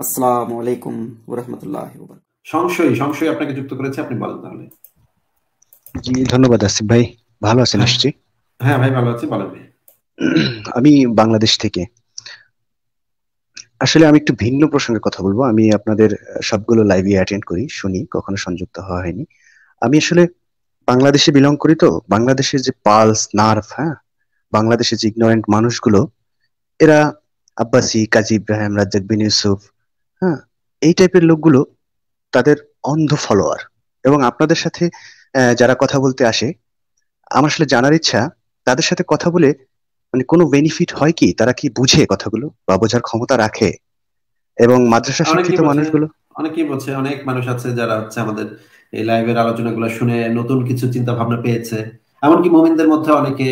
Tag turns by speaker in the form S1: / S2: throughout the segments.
S1: আলাইকুম সংশয় সংশয় আপনাকে যুক্ত করেছে আপনি বলেন তাহলে
S2: জি ধন্যবাদ আসিফ ভাই ভালো আছেন আসছি হ্যাঁ।,
S1: হ্যাঁ ভাই ভালো আছি বলেন
S2: আমি বাংলাদেশ থেকে আসলে আমি একটু ভিন্ন প্রসঙ্গের কথা বলবো আমি আপনাদের সবগুলো লাইভে অ্যাটেন্ড করি শুনি কখনো সংযুক্ত হওয়া হয়নি আমি আসলে বাংলাদেশে বিলং করি তো বাংলাদেশের যে পালস নার্ভ হ্যাঁ বাংলাদেশের যে ইগনোরেন্ট মানুষগুলো এরা আব্বাসি কাজী ইব্রাহিম রাজ্জাক বিন ইউসুফ হ্যাঁ এই টাইপের লোকগুলো তাদের অন্ধ ফলোয়ার এবং আপনাদের সাথে যারা কথা বলতে আসে আমার আসলে জানার ইচ্ছা তাদের সাথে কথা বলে মানে কোনো বেনিফিট হয় কি তারা কি বুঝে কথাগুলো বা বোঝার ক্ষমতা রাখে এবং মাদ্রাসা শিক্ষিত মানুষগুলো
S1: অনেকেই বলছে অনেক মানুষ আছে যারা হচ্ছে আমাদের এই লাইভের আলোচনাগুলো শুনে নতুন কিছু চিন্তা ভাবনা পেয়েছে এমনকি মোমিনদের মধ্যে অনেকে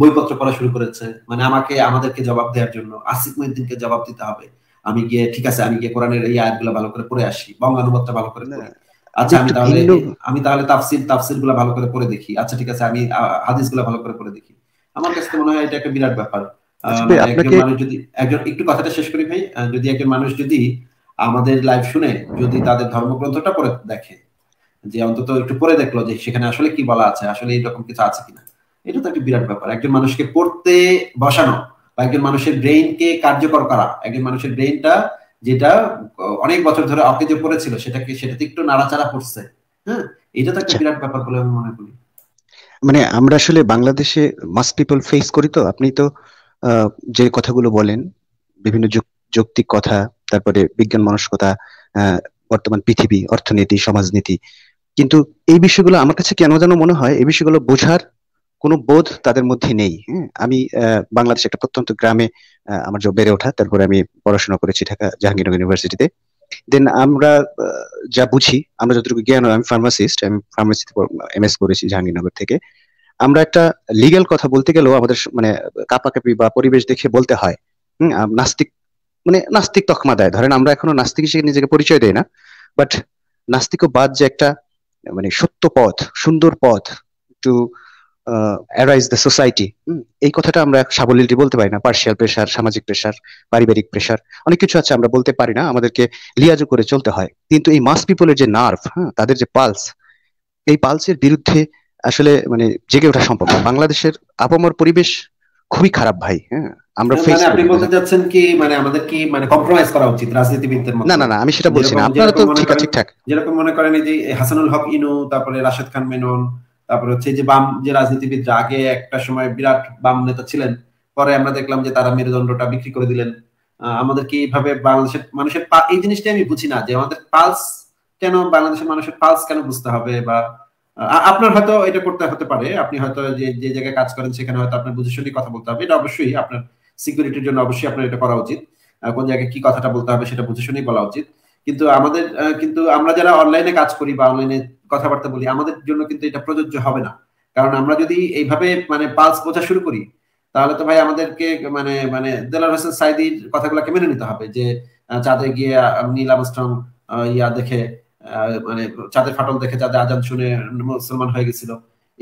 S1: বইপত্র পড়া শুরু করেছে মানে আমাকে আমাদেরকে জবাব দেওয়ার জন্য আসিফ মহিদ্দিনকে জবাব দিতে হবে আমি গিয়ে ঠিক আছে আমি গিয়ে কোরআনের এই আয়াতগুলো ভালো করে পড়ে আসি বঙ্গানুবাদটা ভালো করে পড়ি আচ্ছা আমি তাহলে আমি তাহলে তাফসিল তাফসিল গুলো ভালো করে পড়ে দেখি আচ্ছা ঠিক আছে আমি হাদিস গুলো ভালো করে পড়ে দেখি আমার কাছে মনে হয় এটা একটা বিরাট ব্যাপার আচ্ছা, মানুষ যদি একজন একটু কথাটা শেষ করি ভাই যদি একজন মানুষ যদি আমাদের লাইভ শুনে যদি তাদের ধর্মগ্রন্থটা পড়ে দেখে যে অন্তত একটু পড়ে দেখলো যে সেখানে আসলে কি বলা আছে আসলে এইরকম কিছু আছে কিনা এটা তো একটা বিরাট ব্যাপার একজন মানুষকে পড়তে বসানো বা একজন মানুষের ব্রেইনকে কার্যকর করা একজন মানুষের ব্রেইনটা যেটা অনেক বছর ধরে অকেজে পড়েছিল সেটাকে সেটাতে একটু নাড়াচাড়া করছে হ্যাঁ এটা তো একটা আচ্ছা। বিরাট ব্যাপার বলে আমি মনে করি
S2: মানে আমরা আসলে বাংলাদেশে মাস পিপল ফেস করি তো আপনি তো যে কথাগুলো বলেন বিভিন্ন যৌক্তিক কথা তারপরে বিজ্ঞান মনস্কতা বর্তমান পৃথিবী অর্থনীতি সমাজনীতি কিন্তু এই বিষয়গুলো আমার কাছে কেন যেন মনে হয় এই বিষয়গুলো বোঝার কোনো বোধ তাদের মধ্যে নেই আমি বাংলাদেশ একটা প্রত্যন্ত গ্রামে আমার যে বেড়ে ওঠা তারপরে আমি পড়াশোনা করেছি ঢাকা জাহাঙ্গীরনগর ইউনিভার্সিটিতে দেন আমরা যা বুঝি আমরা যতটুকু জ্ঞান আমি ফার্মাসিস্ট আমি ফার্মাসিতে এম এস করেছি জাহাঙ্গীরনগর থেকে আমরা একটা লিগ্যাল কথা বলতে গেলেও আমাদের মানে কাপাকাপি বা পরিবেশ দেখে বলতে হয় হম নাস্তিক মানে নাস্তিক তকমা দেয় ধরেন আমরা এখনো নাস্তিক হিসেবে নিজেকে পরিচয় দেয় না বাট নাস্তিক বাদ যে একটা মানে সত্য পথ সুন্দর পথ আহ অ্যারাইজ দ্য সোসাইটি এই কথাটা আমরা সাবলীলটি বলতে পারি না পার্সিয়াল প্রেশার সামাজিক প্রেশার পারিবারিক প্রেশার অনেক কিছু আছে আমরা বলতে পারি না আমাদেরকে লিয়াজু করে চলতে হয় কিন্তু এই মাস পিপলের যে নার্ভ হ্যাঁ তাদের যে পালস এই পালসের বিরুদ্ধে আসলে মানে জেগে ওঠা সম্ভব বাংলাদেশের আপামর পরিবেশ খুবই খারাপ ভাই হ্যাঁ আমরা ফেস আপনি বলতে
S1: চাচ্ছেন কি মানে আমাদের কি মানে কম্প্রোমাইজ করা উচিত রাজনীতিবিদদের মধ্যে না না না আমি সেটা বলছি না আপনারা তো ঠিক আছে ঠিকঠাক যেরকম মনে করেন এই যে হাসানুল হক ইনু তারপরে রাশেদ খান মেনন তারপর হচ্ছে যে বাম যে রাজনীতিবিদরা আগে একটা সময় বিরাট বাম নেতা ছিলেন পরে আমরা দেখলাম যে তারা মেরুদণ্ডটা বিক্রি করে দিলেন আমাদেরকে এইভাবে বাংলাদেশের মানুষের এই জিনিসটা আমি বুঝি না যে আমাদের পালস কেন বাংলাদেশের মানুষের পালস কেন বুঝতে হবে বা আপনার হয়তো এটা করতে হতে পারে আপনি হয়তো যে যে জায়গায় কাজ করেন সেখানে হয়তো আপনার বুঝে শুনে কথা বলতে হবে এটা অবশ্যই আপনার সিকিউরিটির জন্য অবশ্যই আপনার এটা করা উচিত কোন জায়গায় কি কথাটা বলতে হবে সেটা বুঝে শুনেই বলা উচিত কিন্তু আমাদের কিন্তু আমরা যারা অনলাইনে কাজ করি বা অনলাইনে কথাবার্তা বলি আমাদের জন্য কিন্তু এটা প্রযোজ্য হবে না কারণ আমরা যদি এইভাবে মানে পালস বোঝা শুরু করি তাহলে তো ভাই আমাদেরকে মানে মানে দেলার হোসেন সাইদির কথাগুলোকে মেনে নিতে হবে যে চাঁদে গিয়ে নীল আমস্ট্রং ইয়া দেখে মানে চাঁদের ফাটল দেখে চাঁদে আজান শুনে মুসলমান হয়ে গেছিল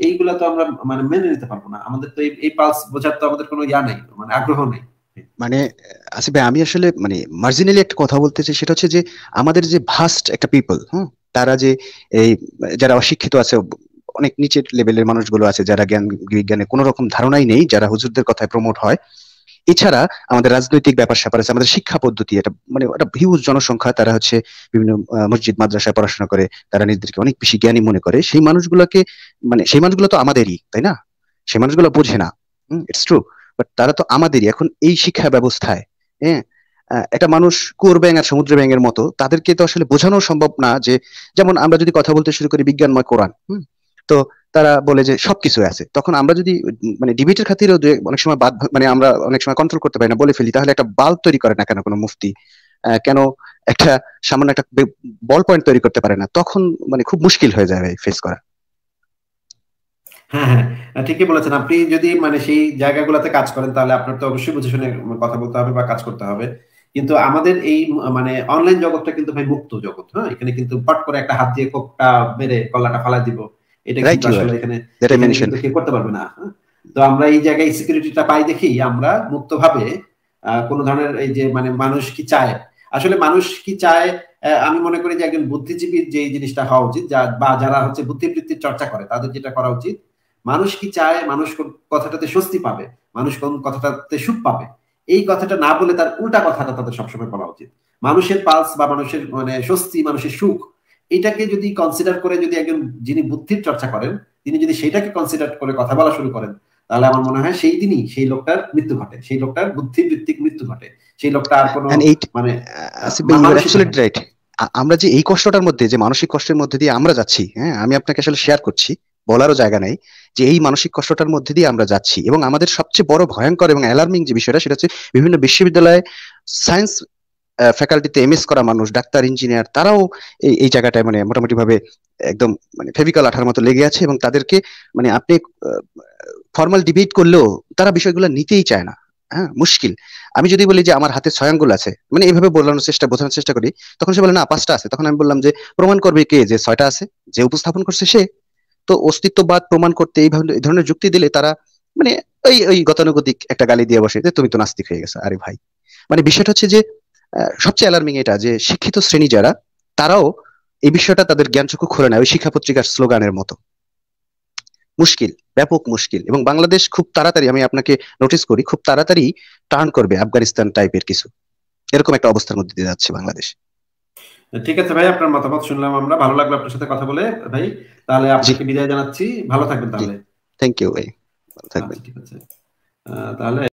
S1: এইগুলা তো আমরা মানে মেনে নিতে পারবো না আমাদের তো এই পালস বোঝার তো আমাদের কোনো ইয়া নাই মানে আগ্রহ নেই
S2: মানে আসিফ আচ্ছা ভাই আমি আসলে মানে মার্জিনালি একটা কথা বলতে চাই সেটা হচ্ছে যে আমাদের যে ভাস্ট একটা পিপল হ্যাঁ তারা যে এই যারা অশিক্ষিত আছে অনেক নিচের লেভেলের মানুষগুলো আছে যারা জ্ঞান বিজ্ঞানে কোনো রকম ধারণাই নেই যারা হুজুরদের কথায় প্রমোট হয় এছাড়া আমাদের রাজনৈতিক ব্যাপার স্যাপার আছে আমাদের শিক্ষা পদ্ধতি এটা মানে একটা হিউজ জনসংখ্যা তারা হচ্ছে বিভিন্ন মসজিদ মাদ্রাসায় পড়াশোনা করে তারা নিজেদেরকে অনেক বেশি জ্ঞানী মনে করে সেই মানুষগুলোকে মানে সেই মানুষগুলো তো আমাদেরই তাই না সেই মানুষগুলো বোঝে না হম ইটস ট্রু বাট তারা তো আমাদেরই এখন এই শিক্ষা ব্যবস্থায় হ্যাঁ একটা মানুষ কোর ব্যাং আর সমুদ্র ব্যাংয়ের মতো তাদেরকে তো আসলে বোঝানো সম্ভব না যে যেমন আমরা যদি কথা বলতে শুরু করি বিজ্ঞানময় কোরআন হুম তো তারা বলে যে সবকিছু আছে তখন আমরা যদি মানে ডিবেটের খাতিরেও অনেক সময় বাদ মানে আমরা অনেক সময় কন্ট্রোল করতে পারি না বলে ফেলি তাহলে একটা বাল্ব তৈরি করে না কেন কোনো মুফতি কেন একটা সামান্য একটা বল পয়েন্ট তৈরি করতে পারে না তখন মানে খুব মুশকিল হয়ে যাবে ফেস করা
S1: হ্যাঁ হ্যাঁ ঠিকই বলেছেন আপনি যদি মানে সেই জায়গাগুলোতে কাজ করেন তাহলে আপনার তো অবশ্যই বুঝে শুনে কথা বলতে হবে বা কাজ করতে হবে কিন্তু আমাদের এই মানে অনলাইন জগৎটা কিন্তু ভাই মুক্ত জগৎ হ্যাঁ এখানে কিন্তু পট করে একটা হাত দিয়ে কোপটা মেরে গলাটা ফালা দিব এটা কিন্তু আসলে এখানে করতে পারবে না হ্যাঁ? তো আমরা এই জায়গায় সিকিউরিটিটা পাই দেখি আমরা মুক্তভাবে কোন ধরনের এই যে মানে মানুষ কি চায় আসলে মানুষ কি চায় আমি মনে করি যে একজন বুদ্ধিজীবীর যে জিনিসটা হওয়া উচিত বা যারা হচ্ছে বুদ্ধিবৃত্তির চর্চা করে তাদের যেটা করা উচিত মানুষ কি চায় মানুষ কথাটাতে স্বস্তি পাবে মানুষ কোন কথাটাতে সুখ পাবে এই কথাটা না বলে তার উল্টা কথাটা তাদের সবসময় বলা উচিত মানুষের পালস বা মানুষের মানে স্বস্তি মানুষের সুখ এটাকে যদি কনসিডার করে যদি একজন যিনি বুদ্ধির চর্চা করেন তিনি যদি সেটাকে কনসিডার করে কথা বলা শুরু করেন তাহলে আমার মনে হয় সেই দিনই সেই লোকটার মৃত্যু ঘটে সেই লোকটার বুদ্ধিভিত্তিক মৃত্যু ঘটে সেই লোকটা আর কোনো মানে
S2: আমরা যে এই কষ্টটার মধ্যে যে মানসিক কষ্টের মধ্যে দিয়ে আমরা যাচ্ছি হ্যাঁ আমি আপনাকে আসলে শেয়ার করছি বলারও জায়গা নাই যে এই মানসিক কষ্টটার মধ্যে দিয়ে আমরা যাচ্ছি এবং আমাদের সবচেয়ে বড় ভয়ঙ্কর এবং অ্যালার্মিং যে বিষয়টা সেটা হচ্ছে বিভিন্ন বিশ্ববিদ্যালয়ে সায়েন্স ফ্যাকাল্টিতে এম করা মানুষ ডাক্তার ইঞ্জিনিয়ার তারাও এই জায়গাটায় মানে মোটামুটি ভাবে একদম মানে ফেভিকল আঠার মতো লেগে আছে এবং তাদেরকে মানে আপনি ফর্মাল ডিবেট করলেও তারা বিষয়গুলো নিতেই চায় না হ্যাঁ মুশকিল আমি যদি বলি যে আমার হাতে ছয়াঙ্গুল আছে মানে এইভাবে বলানোর চেষ্টা বোঝানোর চেষ্টা করি তখন সে বলে না পাঁচটা আছে তখন আমি বললাম যে প্রমাণ করবে কে যে ছয়টা আছে যে উপস্থাপন করছে সে তো অস্তিত্ববাদ প্রমাণ করতে এই ধরনের যুক্তি দিলে তারা মানে ওই ওই গতানুগতিক একটা গালি দিয়ে বসে যে তুমি তো নাস্তিক হয়ে গেছো আরে ভাই মানে বিষয়টা হচ্ছে যে সবচেয়ে অ্যালার্মিং এটা যে শিক্ষিত শ্রেণী যারা তারাও এই বিষয়টা তাদের জ্ঞানচক্ষু খুলে নেয় ওই শিক্ষা পত্রিকার স্লোগানের মতো মুশকিল ব্যাপক মুশকিল এবং বাংলাদেশ খুব তাড়াতাড়ি আমি আপনাকে নোটিস করি খুব তাড়াতাড়ি টার্ন করবে আফগানিস্তান টাইপের কিছু এরকম একটা অবস্থার মধ্যে দিয়ে যাচ্ছে বাংলাদেশ
S1: ঠিক আছে ভাই আপনার মতামত শুনলাম আমরা ভালো লাগলো আপনার সাথে কথা বলে ভাই তাহলে আপনাকে বিদায় জানাচ্ছি ভালো থাকবেন তাহলে
S2: থ্যাংক ইউ ভাই ভালো আচ্ছা, থাকবেন ঠিক আছে তাহলে